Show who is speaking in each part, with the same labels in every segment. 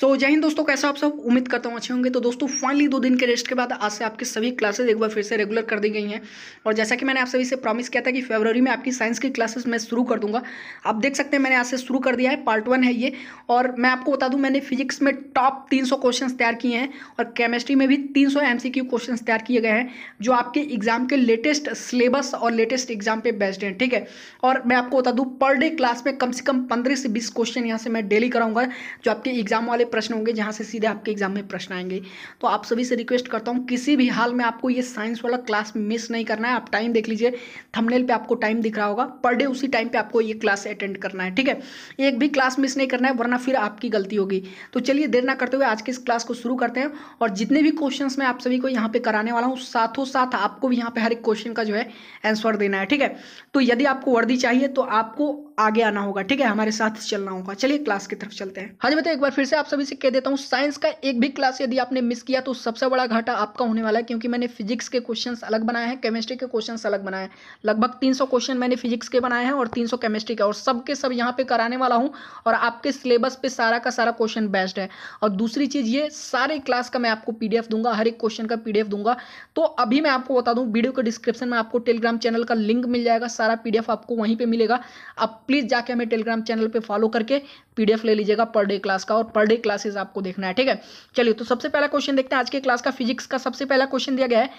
Speaker 1: सो so, जय हिंद दोस्तों कैसा आप सब उम्मीद करता हूँ अच्छे होंगे तो दोस्तों फाइनली दो दिन के रेस्ट के बाद आज से आपके सभी क्लासेस एक बार फिर से रेगुलर कर दी गई हैं और जैसा कि मैंने आप सभी से प्रॉमिस किया था कि फरवरी में आपकी साइंस की क्लासेस मैं शुरू कर दूंगा आप देख सकते हैं मैंने आज से शुरू कर दिया है पार्ट वन है ये और मैं आपको बता दूँ मैंने फिजिक्स में टॉप तीन क्वेश्चन तैयार किए हैं और केमिस्ट्री में भी तीन सौ क्वेश्चन तैयार किए गए हैं जो आपके एग्जाम के लेटेस्ट सिलेबस और लेटेस्ट एग्जाम पे बेस्ड हैं ठीक है और मैं आपको बता दूँ पर डे क्लास में कम से कम पंद्रह से बीस क्वेश्चन यहाँ से मैं डेली कराऊंगा जो आपके एग्जाम वाले प्रश्न होंगे जहाँ से सीधे आपके एग्जाम में प्रश्न आएंगे तो आप सभी से रिक्वेस्ट करता हूँ किसी भी हाल में आपको ये साइंस वाला क्लास मिस नहीं करना है आप टाइम देख लीजिए थमनेल पे आपको टाइम दिख रहा होगा पर डे उसी टाइम पे आपको ये क्लास अटेंड करना है ठीक है एक भी क्लास मिस नहीं करना है वरना फिर आपकी गलती होगी तो चलिए देर ना करते हुए आज के इस क्लास को शुरू करते हैं और जितने भी क्वेश्चन मैं आप सभी को यहाँ पे कराने वाला हूँ साथों साथ आपको भी यहाँ पे हर एक क्वेश्चन का जो है आंसर देना है ठीक है तो यदि आपको वर्दी चाहिए तो आपको आगे आना होगा ठीक है हमारे साथ चलना होगा चलिए क्लास की तरफ चलते हैं हाँ जी बताइए एक बार फिर से आप सभी से कह देता हूँ साइंस का एक भी क्लास यदि आपने मिस किया तो सबसे बड़ा घाटा आपका होने वाला है क्योंकि मैंने फिजिक्स के क्वेश्चन अलग बनाए हैं केमिस्ट्री के क्वेश्चन अलग बनाए हैं लगभग तीन क्वेश्चन मैंने फिजिक्स के बनाए हैं और तीन केमिस्ट्री के और सबके सब यहाँ पे कराने वाला हूँ और आपके सिलेबस पे सारा का सारा क्वेश्चन बेस्ट है और दूसरी चीज़ ये सारे क्लास का मैं आपको पीडीएफ दूंगा हर एक क्वेश्चन का पीडीएफ दूंगा तो अभी मैं आपको बता दूँ वीडियो के डिस्क्रिप्शन में आपको टेलीग्राम चैनल का लिंक मिल जाएगा सारा पीडीएफ आपको वहीं पर मिलेगा आप प्लीज़ जाके हमें टेलीग्राम चैनल पर फॉलो करके पीडीएफ ले लीजिएगा पर डे क्लास का और पर डे क्लासेज आपको देखना है ठीक है चलिए तो सबसे पहला क्वेश्चन देखते हैं आज के क्लास का फिजिक्स का सबसे पहला क्वेश्चन दिया गया है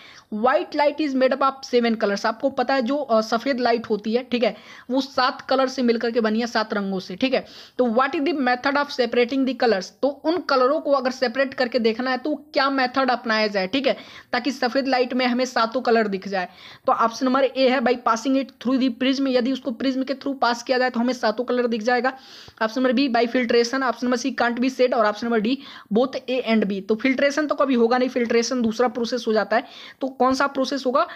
Speaker 1: white light is made up of seven colours आपको पता है जो सफ़ेद लाइट होती है ठीक है वो सात कलर से मिलकर के बनी है सात रंगों से ठीक है तो what is the method of separating the colours तो उन कलरों को अगर सेपरेट करके देखना है तो क्या मेथड अपनाया जाए ठीक है ताकि सफ़ेद लाइट में हमें सातों कलर दिख जाए तो ऑप्शन नंबर ए है by passing it through the prism यदि उसको प्रिज्म के थ्रू पास किया लगाए तो हमें सातों कलर दिख जाएगा option number B by filtration option number C can't be set और option number D both A and B तो फिल्ट्रेशन तो कभी होगा नहीं फिल्ट्रेशन दूसरा प्रोसेस हो जाता है तो कौन सा प्रोसेस होगा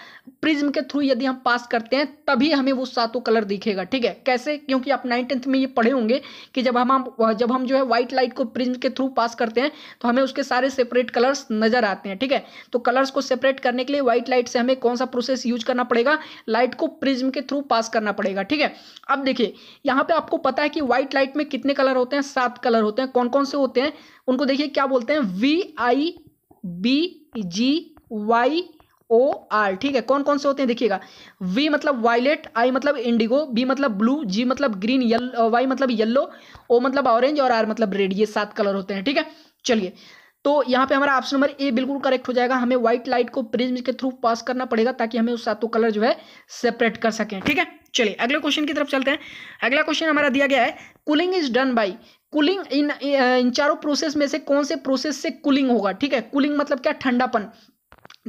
Speaker 1: प्रिज्म के थ्रू यदि हम पास करते हैं तभी हमें वो सातों कलर दिखेगा ठीक है कैसे क्योंकि आप नाइन टेंथ में ये पढ़े होंगे कि जब हम जब हम जो है व्हाइट लाइट को प्रिज्म के थ्रू पास करते हैं तो हमें उसके सारे सेपरेट कलर्स नजर आते हैं ठीक है तो कलर्स को सेपरेट करने के लिए व्हाइट लाइट से हमें कौन सा प्रोसेस यूज करना पड़ेगा लाइट को प्रिज्म के थ्रू पास करना पड़ेगा ठीक है अब देखिए यहाँ पे आपको पता है कि व्हाइट लाइट में कितने कलर होते हैं सात कलर होते हैं कौन कौन से होते हैं उनको देखिए क्या बोलते हैं V I B G Y O R ठीक है कौन कौन से होते हैं देखिएगा वी मतलब वायलेट आई मतलब इंडिगो बी मतलब ब्लू जी मतलब ग्रीन येलो वाई मतलब येल्लो ओ मतलब ऑरेंज और आर मतलब रेड ये सात कलर होते हैं ठीक है चलिए तो यहाँ पे हमारा ऑप्शन नंबर ए बिल्कुल करेक्ट हो जाएगा हमें व्हाइट लाइट को प्रिज्म के थ्रू पास करना पड़ेगा ताकि हमें उस सातों कलर जो है सेपरेट कर सकें ठीक है चलिए अगले क्वेश्चन की तरफ चलते हैं अगला क्वेश्चन हमारा दिया गया है cooling is done by cooling in इन चारों प्रोसेस में से कौन से प्रोसेस से कूलिंग होगा ठीक है कूलिंग मतलब क्या ठंडापन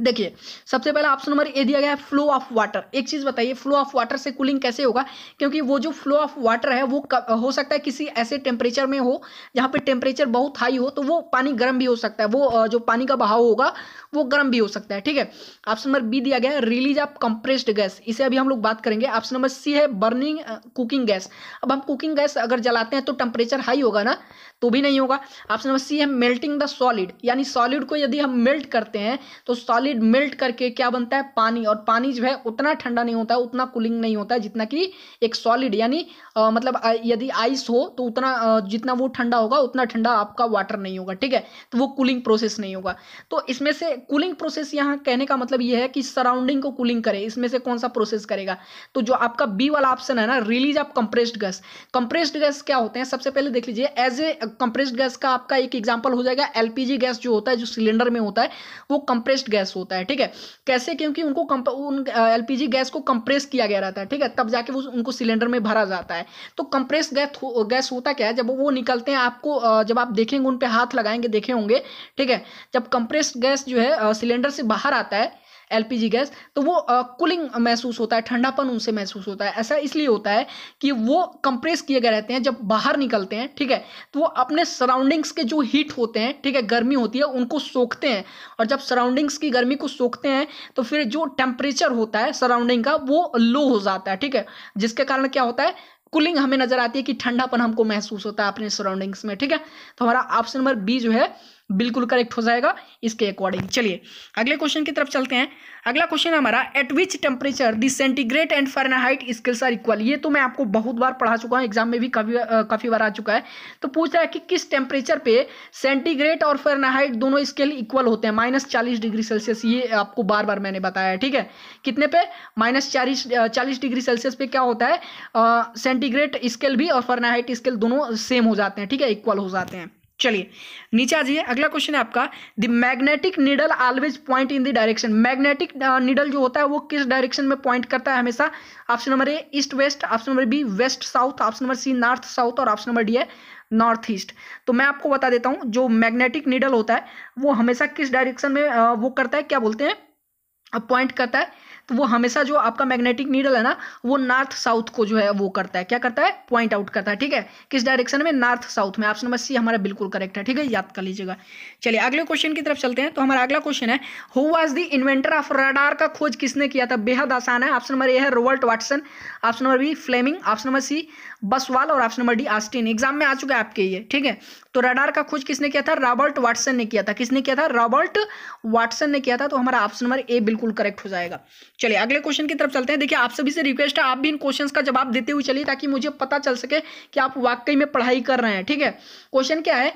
Speaker 1: देखिए सबसे पहला ऑप्शन नंबर ए दिया गया है फ्लो ऑफ वाटर एक चीज़ बताइए फ्लो ऑफ वाटर से कूलिंग कैसे होगा क्योंकि वो जो फ्लो ऑफ वाटर है वो हो सकता है किसी ऐसे टेम्परेचर में हो जहाँ पे टेम्परेचर बहुत हाई हो तो वो पानी गर्म भी हो सकता है वो जो पानी का बहाव होगा वो गर्म भी हो सकता है ठीक है ऑप्शन नंबर बी दिया गया है रिलीज ऑफ कंप्रेस्ड गैस इसे अभी हम लोग बात करेंगे ऑप्शन नंबर सी है बर्निंग कुकिंग गैस अब हम कुकिंग गैस अगर जलाते हैं तो टेम्परेचर हाई होगा ना तो भी नहीं होगा ऑप्शन नंबर सी है मेल्टिंग द सॉलिड यानी सॉलिड को यदि हम मेल्ट करते हैं तो सॉलिड मेल्ट करके क्या बनता है पानी और पानी जो है उतना ठंडा नहीं होता है उतना कूलिंग नहीं होता है जितना कि एक सॉलिड यानी मतलब यदि आइस हो तो उतना जितना वो ठंडा होगा उतना ठंडा आपका वाटर नहीं होगा ठीक है तो वो कूलिंग प्रोसेस नहीं होगा तो इसमें से कूलिंग प्रोसेस यहाँ कहने का मतलब ये है कि सराउंडिंग को कूलिंग करे इसमें से कौन सा प्रोसेस करेगा तो जो आपका बी वाला ऑप्शन है ना release of compressed gas compressed gas क्या होते हैं सबसे पहले देख लीजिए एज ए कंप्रेस्ड गैस का आपका एक एग्जाम्पल हो जाएगा एलपीजी गैस जो होता है जो सिलेंडर में होता है वो कंप्रेस्ड गैस होता है ठीक है कैसे क्योंकि उनको उन एलपीजी गैस को कंप्रेस किया गया रहता है ठीक है तब जाके वो उनको सिलेंडर में भरा जाता है तो कंप्रेस गैस गैस होता क्या है जब वो निकलते हैं आपको जब आप देखेंगे उन पर हाथ लगाएंगे देखे होंगे ठीक है जब कंप्रेस्ड गैस जो है सिलेंडर से बाहर आता है एल गैस तो वो कूलिंग महसूस होता है ठंडापन उनसे महसूस होता है ऐसा इसलिए होता है कि वो कंप्रेस किए गए रहते हैं जब बाहर निकलते हैं ठीक है तो वो अपने सराउंडिंग्स के जो हीट होते हैं ठीक है गर्मी होती है उनको सोखते हैं और जब सराउंडिंग्स की गर्मी को सोखते हैं तो फिर जो टेम्परेचर होता है सराउंडिंग का वो लो हो जाता है ठीक है जिसके कारण क्या होता है कूलिंग हमें नजर आती है कि ठंडापन हमको महसूस होता है अपने सराउंडिंग्स में ठीक है तो हमारा ऑप्शन नंबर बी जो है बिल्कुल करेक्ट हो जाएगा इसके अकॉर्डिंग चलिए अगले क्वेश्चन की तरफ चलते हैं अगला क्वेश्चन हमारा at which temperature the centigrade and fahrenheit scales are equal ये तो मैं आपको बहुत बार पढ़ा चुका हूँ एग्जाम में भी काफी काफी बार आ चुका है तो पूछ रहा है कि किस टेम्परेचर पे सेंटीग्रेड और फर्नाहाइट दोनों स्केल इक्वल होते हैं माइनस चालीस डिग्री सेल्सियस ये आपको बार बार मैंने बताया है ठीक है कितने पे माइनस चालीस चालीस डिग्री सेल्सियस पे क्या होता है सेंटीग्रेड स्केल भी और फर्नाहाइट स्केल दोनों सेम हो जाते हैं ठीक है इक्वल हो जाते हैं चलिए नीचे आ जाइए अगला क्वेश्चन है आपका the magnetic needle always point in the direction magnetic needle जो होता है वो किस डायरेक्शन में पॉइंट करता है हमेशा option number A east west option number B west south option number C north south और ऑप्शन नंबर डी है नॉर्थ ईस्ट तो मैं आपको बता देता हूँ जो मैग्नेटिक निडल होता है वो हमेशा किस डायरेक्शन में वो करता है क्या बोलते हैं पॉइंट करता है तो वो हमेशा जो आपका मैग्नेटिक नीडल है ना वो नॉर्थ साउथ को जो है वो करता है क्या करता है पॉइंट आउट करता है ठीक है किस डायरेक्शन में नॉर्थ साउथ में ऑप्शन नंबर सी हमारा बिल्कुल करेक्ट है ठीक है याद कर लीजिएगा चलिए अगले क्वेश्चन की तरफ चलते हैं तो हमारा अगला क्वेश्चन है who was the inventor of radar का खोज किसने किया था बेहद आसान है ऑप्शन नंबर ए है Robert Watson option number B Fleming option number C बसवाल और option number D Austin exam में आ चुका है आपके ये ठीक है तो रडार का खोज किसने किया था रॉबर्ट वाटसन ने किया था किसने किया था रॉबर्ट वाटसन ने किया था तो हमारा ऑप्शन नंबर ए बिल्कुल करेक्ट हो जाएगा चलिए अगले क्वेश्चन की तरफ चलते हैं देखिए आप सभी से रिक्वेस्ट है आप भी इन क्वेश्चन का जवाब देते हुए चलिए ताकि मुझे पता चल सके कि आप वाकई में पढ़ाई कर रहे हैं ठीक है क्वेश्चन क्या है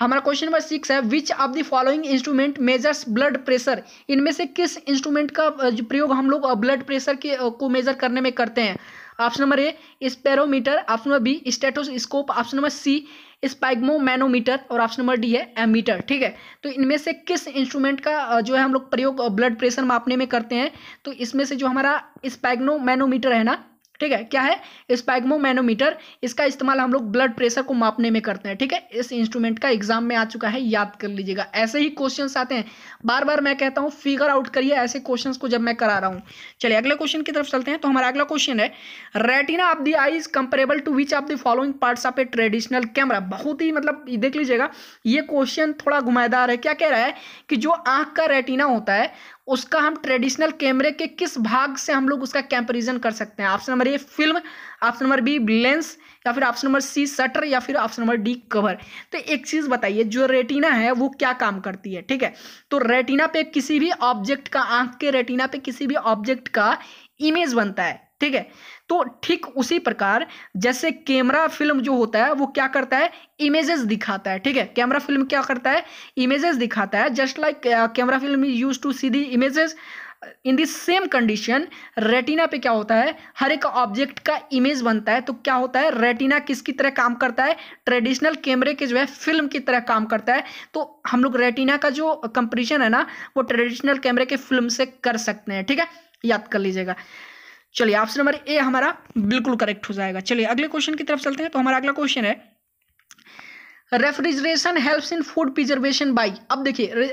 Speaker 1: हमारा क्वेश्चन नंबर सिक्स है which of the following instrument measures blood pressure इनमें से किस इंस्ट्रूमेंट का प्रयोग हम लोग ब्लड प्रेशर के को मेजर करने में करते हैं option number A spirometer option number B stethoscope option number C manometer और ऑप्शन नंबर डी है एमीटर ठीक है तो इनमें से किस इंस्ट्रूमेंट का जो है हम लोग प्रयोग ब्लड प्रेशर मापने में करते हैं तो इसमें से जो हमारा मैनोमीटर है ना ठीक है क्या है स्पाइगमोमैनोमीटर इसका इस्तेमाल हम लोग ब्लड प्रेशर को मापने में करते हैं ठीक है इस इंस्ट्रूमेंट का एग्जाम में आ चुका है याद कर लीजिएगा ऐसे ही क्वेश्चन आते हैं बार बार मैं कहता हूँ फिगर आउट करिए ऐसे क्वेश्चन को जब मैं करा रहा हूँ चलिए अगले क्वेश्चन की तरफ चलते हैं तो हमारा अगला क्वेश्चन है retina of the eye is comparable to which of the following part of a traditional camera बहुत ही मतलब देख लीजिएगा ये क्वेश्चन थोड़ा घुमादार है क्या कह रहा है कि जो आंख का रेटिना होता है उसका हम ट्रेडिशनल कैमरे के किस भाग से हम लोग उसका कंपेरिजन कर सकते हैं option number A film option number B lens या फिर ऑप्शन नंबर सी शटर या फिर ऑप्शन नंबर डी कवर तो एक चीज़ बताइए जो रेटिना है वो क्या काम करती है ठीक है तो रेटिना पे किसी भी ऑब्जेक्ट का आंख के रेटिना पे किसी भी ऑब्जेक्ट का इमेज बनता है ठीक है तो ठीक उसी प्रकार जैसे कैमरा फिल्म जो होता है वो क्या करता है इमेजेस दिखाता है ठीक है कैमरा फिल्म क्या करता है इमेजेस दिखाता है just like camera film is use to see the images in this same condition retina पे क्या होता है हर एक ऑब्जेक्ट का इमेज बनता है तो क्या होता है रेटिना किसकी तरह काम करता है ट्रेडिशनल कैमरे के जो है फिल्म की तरह काम करता है तो हम लोग रेटिना का जो कंपेरिजन है ना वो ट्रेडिशनल कैमरे के फिल्म से कर सकते हैं ठीक है याद कर लीजिएगा चलिए ऑप्शन नंबर ए हमारा बिल्कुल करेक्ट हो जाएगा चलिए अगले क्वेश्चन की तरफ चलते हैं तो हमारा अगला क्वेश्चन है refrigeration helps in food preservation by अब देखिए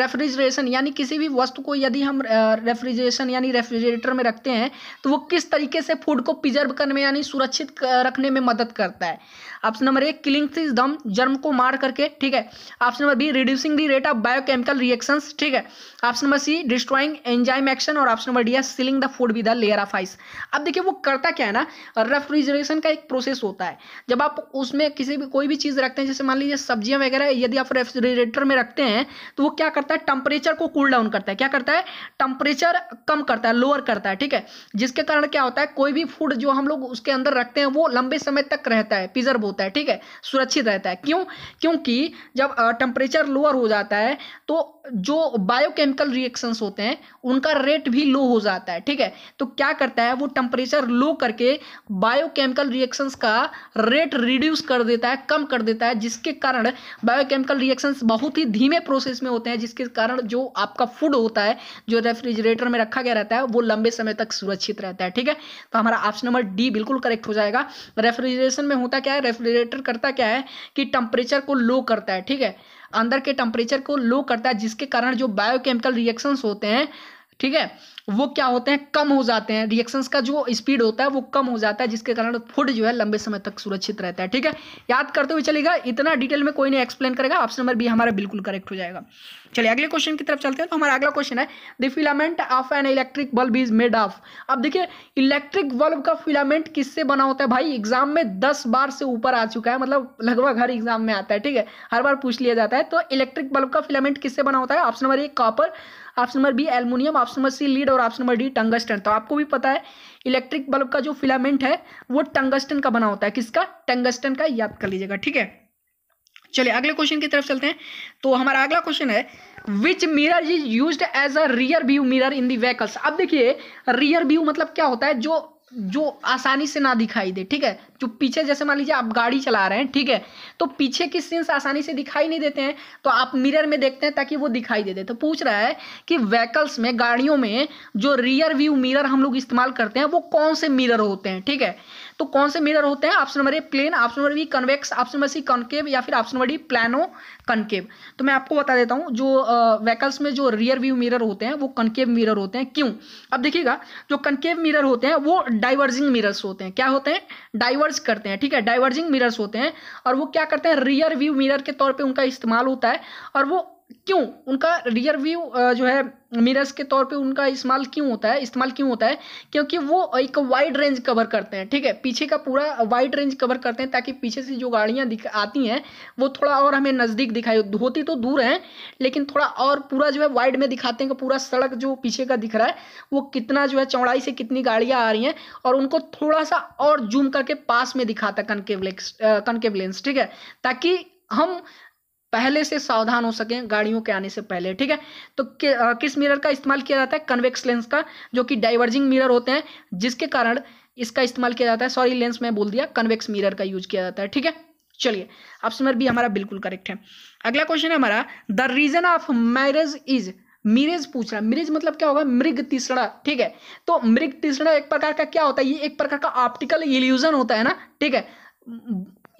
Speaker 1: रेफ्रिजरेशन यानी किसी भी वस्तु को यदि हम रेफ्रिजरेशन यानी रेफ्रिजरेटर में रखते हैं तो वो किस तरीके से फूड को प्रिजर्व करने में यानी सुरक्षित रखने में मदद करता है ऑप्शन नंबर एक किलिंग दम जर्म को मार करके ठीक है option number B reducing the rate of biochemical reactions ठीक है option number C destroying enzyme action और ऑप्शन नंबर डी है sealing the food with the layer of ice अब देखिए वो करता क्या है ना रेफ्रिजरेशन का एक प्रोसेस होता है जब आप उसमें किसी भी कोई भी चीज़ रखते हैं जैसे मान लीजिए सब्जियां वगैरह यदि आप रेफ्रिजरेटर में रखते हैं तो वो क्या करता है टेम्परेचर को कूल डाउन करता है क्या करता है टेम्परेचर कम करता है लोअर करता है ठीक है जिसके कारण क्या होता है कोई भी फूड जो हम लोग उसके अंदर रखते हैं वो लंबे समय तक रहता है प्रिजर्व होता है ठीक है सुरक्षित रहता है क्यों क्योंकि जब टेम्परेचर लोअर हो जाता है तो जो बायोकेमिकल रिएक्शंस होते हैं उनका रेट भी लो हो जाता है ठीक है तो क्या करता है वो टेम्परेचर लो करके बायोकेमिकल रिएक्शंस का रेट रिड्यूस कर देता है कम कर देता है है जिसके कारण बायोकेमिकल रिएक्शन बहुत ही धीमे प्रोसेस में होते हैं जिसके कारण जो आपका फूड होता है जो रेफ्रिजरेटर में रखा गया रहता है वो लंबे समय तक सुरक्षित रहता है ठीक है तो हमारा ऑप्शन नंबर डी बिल्कुल करेक्ट हो जाएगा रेफ्रिजरेशन में होता क्या है रेफ्रिजरेटर करता क्या है कि टेम्परेचर को लो करता है ठीक है अंदर के टेम्परेचर को लो करता है जिसके कारण जो बायोकेमिकल रिएक्शंस होते हैं ठीक है वो क्या होते हैं कम हो जाते हैं रिएक्शंस का जो स्पीड होता है वो कम हो जाता है जिसके कारण फूड जो है लंबे समय तक सुरक्षित रहता है ठीक है याद करते हुए चलेगा इतना डिटेल में कोई नहीं एक्सप्लेन करेगा ऑप्शन नंबर बी हमारा बिल्कुल करेक्ट हो जाएगा चलिए अगले क्वेश्चन की तरफ चलते हैं तो हमारा अगला क्वेश्चन है the filament of an electric bulb is made of अब देखिए इलेक्ट्रिक बल्ब का फिलामेंट किससे बना होता है भाई एग्जाम में दस बार से ऊपर आ चुका है मतलब लगभग हर एग्जाम में आता है ठीक है हर बार पूछ लिया जाता है तो इलेक्ट्रिक बल्ब का फिलामेंट किससे बना होता है option number A copper option number B aluminium option number C lead और ऑप्शन नंबर डी टंगस्टन तो आपको भी पता है इलेक्ट्रिक बल्ब का जो फिलामेंट है वो टंगस्टन का बना होता है किसका टंगस्टन का याद कर लीजिएगा ठीक है चलिए अगले क्वेश्चन की तरफ चलते हैं तो हमारा अगला क्वेश्चन है which mirror is use as a rear view mirror in the vehicles अब देखिए रियर व्यू मतलब क्या होता है जो जो आसानी से ना दिखाई दे ठीक है जो पीछे जैसे मान लीजिए आप गाड़ी चला रहे हैं ठीक है तो पीछे की सीन्स आसानी से दिखाई नहीं देते हैं तो आप मिरर में देखते हैं ताकि वो दिखाई दे दे तो पूछ रहा है कि व्हीकल्स में गाड़ियों में जो रियर व्यू मिरर हम लोग इस्तेमाल करते हैं वो कौन से मिरर होते हैं ठीक है तो कौन से मिरर होते हैं option number A plane option number B convex option number C concave या फिर option number D plano concave तो मैं आपको बता देता हूँ जो व्हीकल्स में जो रियर व्यू मिरर होते हैं वो कनकेव मिरर होते हैं क्यों अब देखिएगा जो कनकेव मिरर होते हैं वो डाइवर्जिंग मिरर्स होते हैं क्या होते हैं डाइवर्ज करते हैं ठीक है डाइवर्जिंग मिरर्स होते हैं और वो क्या करते हैं रियर व्यू मिरर के तौर पर उनका इस्तेमाल होता है और वो क्यों उनका रियर व्यू जो है मिरर्स के तौर पे उनका इस्तेमाल क्यों होता है इस्तेमाल क्यों होता है क्योंकि वो एक वाइड रेंज कवर करते हैं ठीक है पीछे का पूरा वाइड रेंज कवर करते हैं ताकि पीछे से जो गाड़ियाँ आती हैं वो थोड़ा और हमें नज़दीक दिखाई होती तो दूर हैं लेकिन थोड़ा और पूरा जो है वाइड में दिखाते हैं कि पूरा सड़क जो पीछे का दिख रहा है वो कितना जो है चौड़ाई से कितनी गाड़ियाँ आ रही हैं और उनको थोड़ा सा और जूम करके पास में दिखाता है कनकेवलेंस ठीक है ताकि हम पहले से सावधान हो सकें गाड़ियों के आने से पहले ठीक है तो कि, आ, किस मिरर का इस्तेमाल किया जाता है कन्वेक्स लेंस का जो कि डाइवर्जिंग मिरर होते हैं जिसके कारण इसका इस्तेमाल किया जाता है सॉरी लेंस मैं बोल दिया कन्वेक्स मिरर का यूज किया जाता है ठीक है चलिए ऑप्शन भी हमारा बिल्कुल करेक्ट है अगला क्वेश्चन है हमारा the reason of marriage is mirage पूछ रहा है मिरेज मतलब क्या होगा मृग तीसरा ठीक है तो मृग तीसरा एक प्रकार का क्या होता है ये एक प्रकार का ऑप्टिकल इल्यूजन होता है ना ठीक है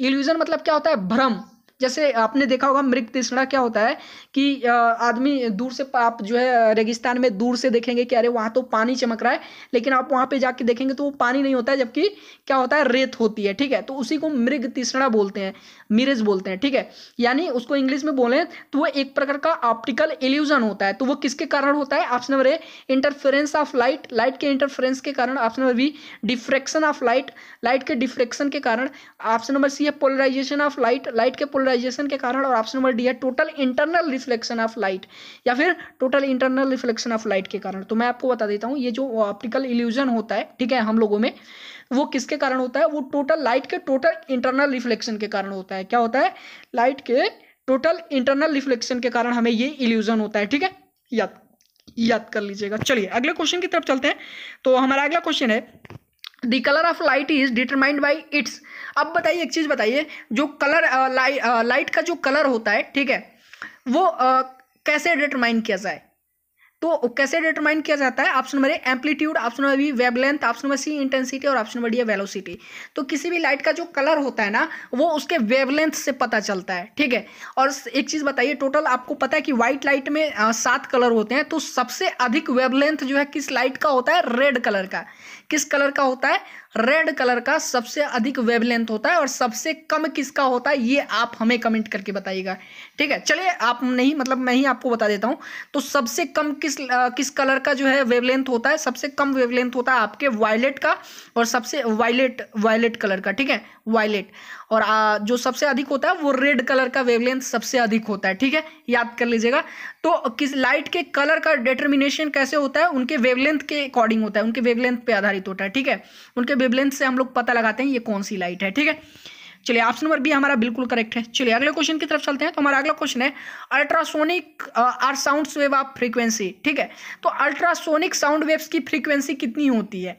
Speaker 1: इल्यूजन मतलब क्या होता है भ्रम जैसे आपने देखा होगा मृग तृष्णा क्या होता है कि आदमी दूर से आप जो है रेगिस्तान में दूर से देखेंगे कि अरे वहाँ तो पानी चमक रहा है लेकिन आप वहाँ पे जाके देखेंगे तो वो पानी नहीं होता है जबकि क्या होता है रेत होती है ठीक है तो उसी को मृग तृष्णा बोलते हैं मिरेज बोलते हैं ठीक है यानी उसको इंग्लिश में बोलें तो वो एक प्रकार का ऑप्टिकल एल्यूजन होता है तो वो किसके कारण होता है option number A interference of light light के इंटरफेरेंस के कारण option number B diffraction of light light के डिफ्रेक्शन के कारण ऑप्शन नंबर सी है पोलराइजेशन ऑफ लाइट लाइट के पोलर पोलराइजेशन के कारण और ऑप्शन नंबर डी है total internal reflection of light या फिर total internal reflection of light के कारण तो मैं आपको बता देता हूँ ये जो ऑप्टिकल इल्यूजन होता है ठीक है हम लोगों में वो किसके कारण होता है वो टोटल लाइट के टोटल इंटरनल रिफ्लेक्शन के कारण होता है क्या होता है लाइट के टोटल इंटरनल रिफ्लेक्शन के कारण हमें ये इल्यूजन होता है ठीक है याद याद कर लीजिएगा चलिए अगले क्वेश्चन की तरफ चलते हैं तो हमारा अगला क्वेश्चन है the colour of light is determined by its अब बताइए एक चीज़ बताइए जो कलर लाइट लाइट का जो कलर होता है ठीक है वो आ, कैसे डिटरमाइन किया जाए तो कैसे डिटरमाइन किया जाता है option number A amplitude option number B wavelength option number C intensity और ऑप्शन नंबर डी वेलोसिटी तो किसी भी लाइट का जो कलर होता है ना वो उसके वेबलेंथ से पता चलता है ठीक है और एक चीज़ बताइए टोटल आपको पता है कि व्हाइट लाइट में सात कलर होते हैं तो सबसे अधिक लेंथ जो है किस लाइट का होता है रेड कलर का किस कलर का होता है रेड कलर का सबसे अधिक वेवलेंथ होता है और सबसे कम किसका होता है ये आप हमें कमेंट करके बताइएगा ठीक है चलिए आप नहीं मतलब मैं ही आपको बता देता हूँ तो सबसे कम किस आ, किस कलर का जो है वेवलेंथ होता है सबसे कम वेवलेंथ होता है आपके वायलेट का और सबसे वायलेट वायलेट कलर का ठीक है वायलेट और आ, जो सबसे अधिक होता है वो रेड कलर का वेवलेंथ सबसे अधिक होता है ठीक है याद कर लीजिएगा तो किस लाइट के कलर का डिटर्मिनेशन कैसे होता है उनके वेवलेंथ के अकॉर्डिंग होता है उनके वेवलेंथ पे आधारित होता है ठीक है उनके वेवलेंथ से हम लोग पता लगाते हैं ये कौन सी लाइट है ठीक है चलिए ऑप्शन नंबर बी हमारा बिल्कुल करेक्ट है चलिए अगले क्वेश्चन की तरफ चलते हैं तो हमारा अगला क्वेश्चन है ultrasonic are sound wave of frequency ठीक है तो अल्ट्रासोनिक साउंड वेव्स की फ्रीक्वेंसी कितनी होती है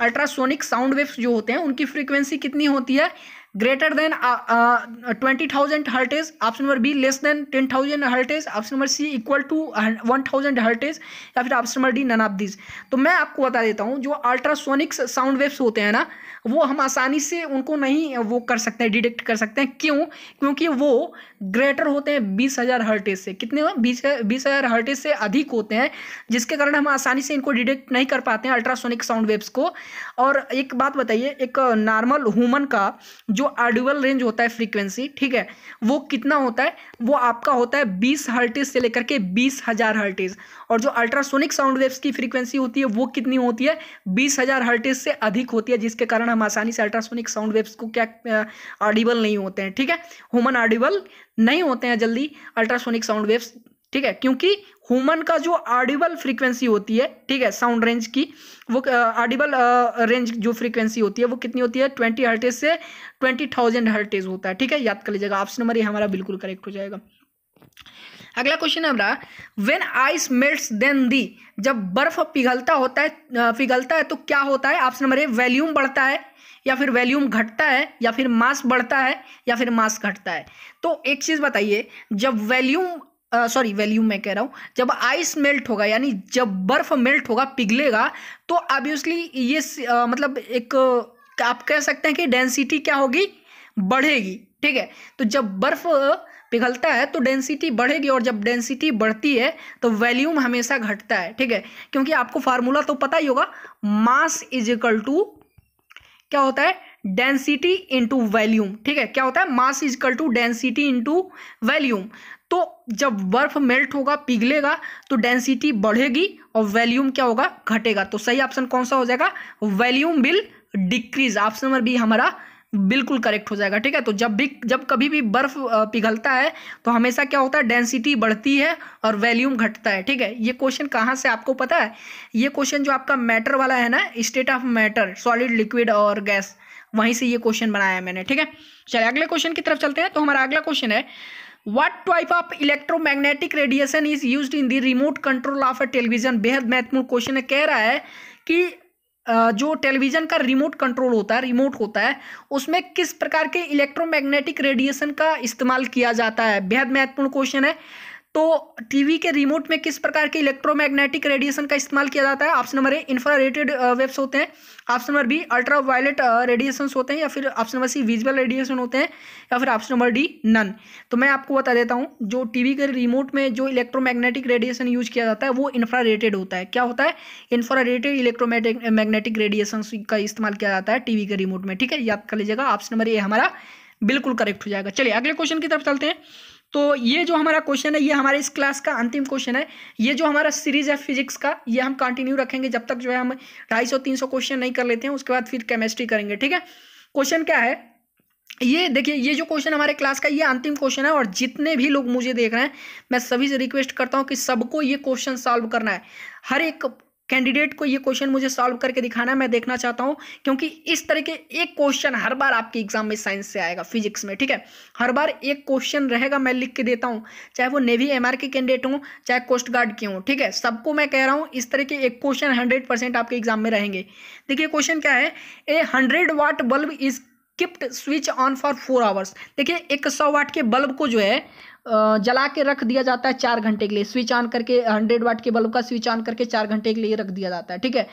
Speaker 1: अल्ट्रासोनिक साउंड वेव्स जो होते हैं उनकी फ्रीक्वेंसी कितनी होती है greater than twenty thousand hertz option number B less than ten thousand hertz option number C equal to one thousand hertz या फिर option number D none of this तो मैं आपको बता देता हूँ जो अल्ट्रासोनिक्स साउंड वेव्स होते हैं ना वो हम आसानी से उनको नहीं वो कर सकते हैं डिटेक्ट कर सकते हैं क्यों क्योंकि वो ग्रेटर होते हैं बीस हज़ार हर्टेज से कितने बीस बीस हज़ार हर्टेज से अधिक होते हैं जिसके कारण हम आसानी से इनको डिटेक्ट नहीं कर पाते हैं अल्ट्रासोनिक साउंड वेव्स को और एक बात बताइए एक नॉर्मल ह्यूमन का जो जो ऑडिबल रेंज होता है फ्रीक्वेंसी ठीक है वो कितना होता है वो आपका होता है बीस हर्टिज से लेकर के बीस हज़ार हर्टिज और जो अल्ट्रासोनिक साउंड वेव्स की फ्रीक्वेंसी होती है वो कितनी होती है बीस हज़ार हर्टिज से अधिक होती है जिसके कारण हम आसानी से अल्ट्रासोनिक साउंड वेव्स को क्या ऑडिबल नहीं होते हैं ठीक है ह्यूमन ऑडिबल नहीं होते हैं जल्दी अल्ट्रासोनिक साउंड वेव्स ठीक है क्योंकि ह्यूमन का जो ऑडिबल फ्रीक्वेंसी होती है ठीक है साउंड रेंज की वो ऑडिबल रेंज जो फ्रीक्वेंसी होती है वो कितनी होती है ट्वेंटी हर्टेज से ट्वेंटी थाउजेंड हर्टेज होता है ठीक है याद कर लीजिएगा ऑप्शन नंबर ये हमारा बिल्कुल करेक्ट हो जाएगा अगला क्वेश्चन है हमारा when ice melts then the जब बर्फ पिघलता होता है पिघलता है तो क्या होता है ऑप्शन नंबर ए वैल्यूम बढ़ता है या फिर वैल्यूम घटता है या फिर मास बढ़ता है या फिर मास घटता है तो एक चीज़ बताइए जब वैल्यूम सॉरी वैल्यू मैं कह रहा हूँ जब आइस मेल्ट होगा यानी जब बर्फ़ मेल्ट होगा पिघलेगा तो ऑब्वियसली ये uh, मतलब एक uh, आप कह सकते हैं कि डेंसिटी क्या होगी बढ़ेगी ठीक है तो जब बर्फ़ पिघलता है तो डेंसिटी बढ़ेगी और जब डेंसिटी बढ़ती है तो वैल्यूम हमेशा घटता है ठीक है क्योंकि आपको फार्मूला तो पता ही होगा मास इज इक्वल टू क्या होता है डेंसिटी इंटू वैल्यूम ठीक है क्या होता है mass is equal to density into volume तो जब बर्फ मेल्ट होगा पिघलेगा तो डेंसिटी बढ़ेगी और वैल्यूम क्या होगा घटेगा तो सही ऑप्शन कौन सा हो जाएगा volume will decrease option number B हमारा बिल्कुल करेक्ट हो जाएगा ठीक है तो जब भी जब कभी भी बर्फ पिघलता है तो हमेशा क्या होता है डेंसिटी बढ़ती है और वैल्यूम घटता है ठीक है ये क्वेश्चन कहाँ से आपको पता है ये क्वेश्चन जो आपका मैटर वाला है ना state of matter solid liquid और गैस वहीं से ये क्वेश्चन बनाया है मैंने ठीक है चलिए अगले क्वेश्चन की तरफ चलते हैं तो हमारा अगला क्वेश्चन है what type of electromagnetic radiation is used in the remote control of a television बेहद महत्वपूर्ण क्वेश्चन कह रहा है कि जो टेलीविज़न का रिमोट कंट्रोल होता है रिमोट होता है उसमें किस प्रकार के इलेक्ट्रोमैग्नेटिक रेडिएशन का इस्तेमाल किया जाता है बेहद महत्वपूर्ण क्वेश्चन है तो टीवी के रिमोट में किस प्रकार के इलेक्ट्रोमैग्नेटिक रेडिएशन का इस्तेमाल किया जाता है option number A rated waves होते हैं option number B ultra violet radiation होते हैं या फिर option number C visual radiation होते हैं या फिर ऑप्शन नंबर डी नन तो मैं आपको बता देता हूँ जो टीवी के रिमोट में जो इलेक्ट्रोमैग्नेटिक रेडिएशन यूज किया जाता है वो इंफ्रारेटेड होता है क्या होता है इंफ्रारेटेड इलेक्ट्रोमैटिक मैग्नेटिक रेडिएशन का इस्तेमाल किया जाता है टीवी के रिमोट में ठीक है याद कर लीजिएगा ऑप्शन नंबर ए हमारा बिल्कुल करेक्ट हो जाएगा चलिए अगले क्वेश्चन की तरफ चलते हैं तो ये जो हमारा क्वेश्चन है ये हमारे इस क्लास का अंतिम क्वेश्चन है ये जो हमारा सीरीज है फिजिक्स का ये हम कंटिन्यू रखेंगे जब तक जो है हम ढाई सौ तीन सौ क्वेश्चन नहीं कर लेते हैं उसके बाद फिर केमिस्ट्री करेंगे ठीक है क्वेश्चन क्या है ये देखिए ये जो क्वेश्चन हमारे क्लास का ये अंतिम क्वेश्चन है और जितने भी लोग मुझे देख रहे हैं मैं सभी से रिक्वेस्ट करता हूँ कि सबको ये क्वेश्चन सॉल्व करना है हर एक कैंडिडेट को ये क्वेश्चन मुझे सॉल्व करके दिखाना मैं देखना चाहता हूँ क्योंकि इस तरह के एक क्वेश्चन हर बार आपके एग्जाम में साइंस से आएगा फिजिक्स में ठीक है हर बार एक क्वेश्चन रहेगा मैं लिख के देता हूँ चाहे वो नेवी एम के कैंडिडेट हों चाहे कोस्ट गार्ड के हों ठीक है सबको मैं कह रहा हूँ इस तरह के एक क्वेश्चन हंड्रेड आपके एग्जाम में रहेंगे देखिए क्वेश्चन क्या है a hundred watt bulb is kept switch on for four hours देखिए एक सौ वाट के बल्ब को जो है जला के रख दिया जाता है चार घंटे के लिए स्विच ऑन करके हंड्रेड वाट के बल्ब का स्विच ऑन करके चार घंटे के लिए रख दिया जाता है ठीक है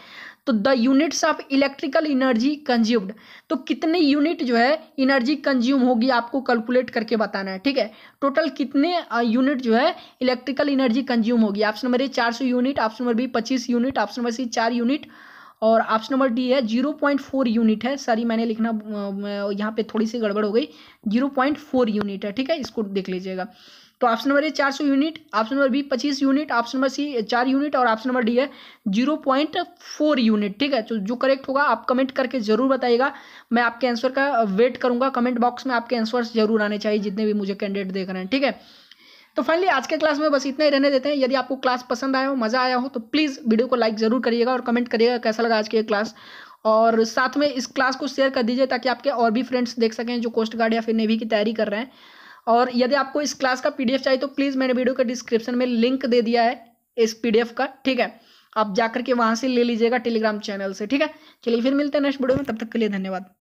Speaker 1: तो the units of electrical energy consumed तो कितने यूनिट जो है एनर्जी कंज्यूम होगी आपको कैलकुलेट करके बताना है ठीक है टोटल कितने यूनिट जो है इलेक्ट्रिकल एनर्जी कंज्यूम होगी ऑप्शन नंबर ए चार यूनिट ऑप्शन नंबर बी पच्चीस यूनिट ऑप्शन नंबर सी चार यूनिट और ऑप्शन नंबर डी है जीरो पॉइंट फोर यूनिट है सारी मैंने लिखना यहाँ पे थोड़ी सी गड़बड़ हो गई जीरो पॉइंट फोर यूनिट है ठीक है इसको देख लीजिएगा तो ऑप्शन नंबर ए चार सौ यूनिट ऑप्शन नंबर बी पच्चीस यूनिट ऑप्शन नंबर सी चार यूनिट और ऑप्शन नंबर डी है जीरो पॉइंट फोर यूनिट ठीक है तो जो करेक्ट होगा आप कमेंट करके जरूर बताइएगा मैं आपके आंसर का वेट करूंगा कमेंट बॉक्स में आपके आंसर जरूर आने चाहिए जितने भी मुझे कैंडिडेट देख रहे हैं ठीक है तो फाइनली आज के क्लास में बस इतना ही रहने देते हैं यदि आपको क्लास पसंद आया हो मज़ा आया हो तो प्लीज़ वीडियो को लाइक ज़रूर करिएगा और कमेंट करिएगा कैसा लगा आज की क्लास और साथ में इस क्लास को शेयर कर दीजिए ताकि आपके और भी फ्रेंड्स देख सकें जो कोस्ट गार्ड या फिर नेवी की तैयारी कर रहे हैं और यदि आपको इस क्लास का पीडीएफ चाहिए तो प्लीज़ मैंने वीडियो के डिस्क्रिप्शन में लिंक दे दिया है इस पीडीएफ का ठीक है आप जाकर के वहाँ से ले लीजिएगा टेलीग्राम चैनल से ठीक है चलिए फिर मिलते हैं नेक्स्ट वीडियो में तब तक के लिए धन्यवाद